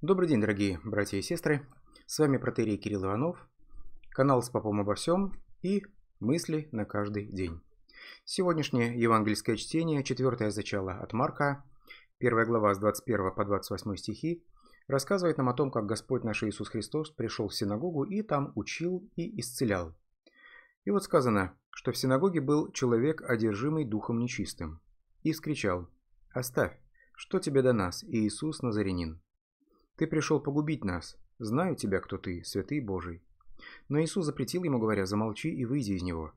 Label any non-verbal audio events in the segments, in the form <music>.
Добрый день, дорогие братья и сестры. С вами протерий Кирилл Иванов, канал с попом обо всем и мысли на каждый день. Сегодняшнее евангельское чтение, четвертое зачало от Марка, первая глава с 21 по 28 стихи, рассказывает нам о том, как Господь наш Иисус Христос пришел в синагогу и там учил и исцелял. И вот сказано, что в синагоге был человек, одержимый духом нечистым, и вскричал «Оставь, что тебе до нас, Иисус Назарянин?» Ты пришел погубить нас. Знаю тебя, кто ты, святый Божий». Но Иисус запретил ему, говоря, «Замолчи и выйди из него».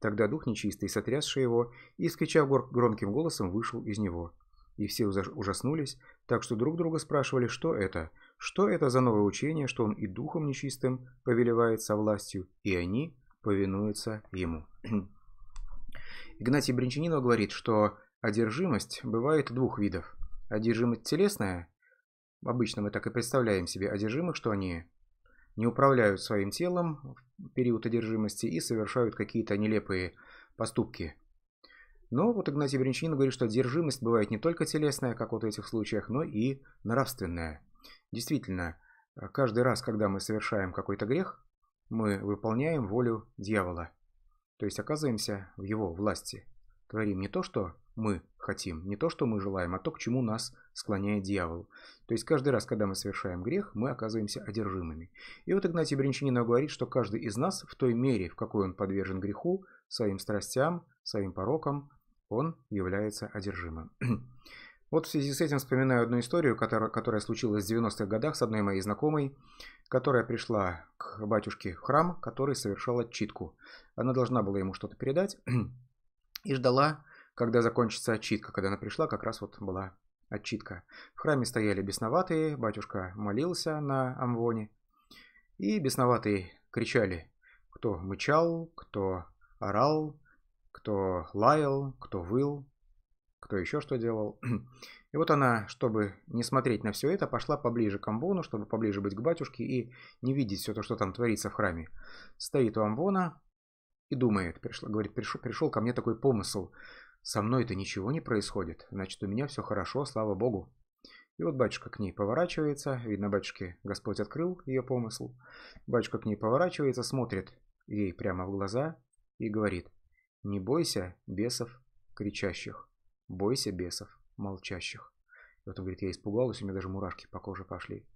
Тогда дух нечистый, сотрясший его, и, скричав громким голосом, вышел из него. И все ужаснулись, так что друг друга спрашивали, что это, что это за новое учение, что он и духом нечистым повелевает со властью, и они повинуются ему. <clears throat> Игнатий Бринчанинов говорит, что одержимость бывает двух видов. Одержимость телесная, Обычно мы так и представляем себе одержимых, что они не управляют своим телом в период одержимости и совершают какие-то нелепые поступки. Но вот Игнатий Брянчанин говорит, что одержимость бывает не только телесная, как вот в этих случаях, но и нравственная. Действительно, каждый раз, когда мы совершаем какой-то грех, мы выполняем волю дьявола. То есть оказываемся в его власти. Творим не то, что мы хотим, не то, что мы желаем, а то, к чему нас склоняет дьявол. То есть каждый раз, когда мы совершаем грех, мы оказываемся одержимыми. И вот Игнатий Брянчанинов говорит, что каждый из нас в той мере, в какой он подвержен греху, своим страстям, своим порокам, он является одержимым. <clears throat> Вот в связи с этим вспоминаю одну историю, которая, которая случилась в 90-х годах с одной моей знакомой, которая пришла к батюшке в храм, который совершал отчитку. Она должна была ему что-то передать <clears throat> и ждала, когда закончится отчитка. Когда она пришла, как раз вот была отчитка. В храме стояли бесноватые, батюшка молился на амвоне. И бесноватые кричали, кто мычал, кто орал, кто лаял, кто выл, кто еще что делал. <clears throat> И вот она, чтобы не смотреть на все это, пошла поближе к Амвону, чтобы поближе быть к батюшке и не видеть все то, что там творится в храме. Стоит у Амвона и думает, пришла, говорит, пришел, пришел ко мне такой помысл, со мной-то ничего не происходит, значит, у меня все хорошо, слава богу. И вот батюшка к ней поворачивается, видно, батюшке Господь открыл ее помысл. Батюшка к ней поворачивается, смотрит ей прямо в глаза и говорит, «Не бойся бесов кричащих, бойся бесов молчащих». И вот он говорит, я испугалась, у меня даже мурашки по коже пошли.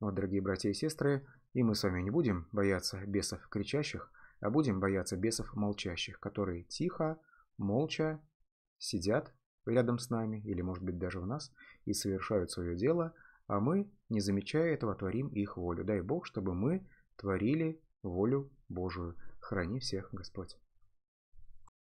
Вот, дорогие братья и сестры, и мы с вами не будем бояться бесов кричащих, а будем бояться бесов молчащих, которые тихо, молча сидят рядом с нами, или, может быть, даже в нас, и совершают свое дело, а мы, не замечая этого, творим их волю. Дай Бог, чтобы мы творили волю Божию. Храни всех, Господь.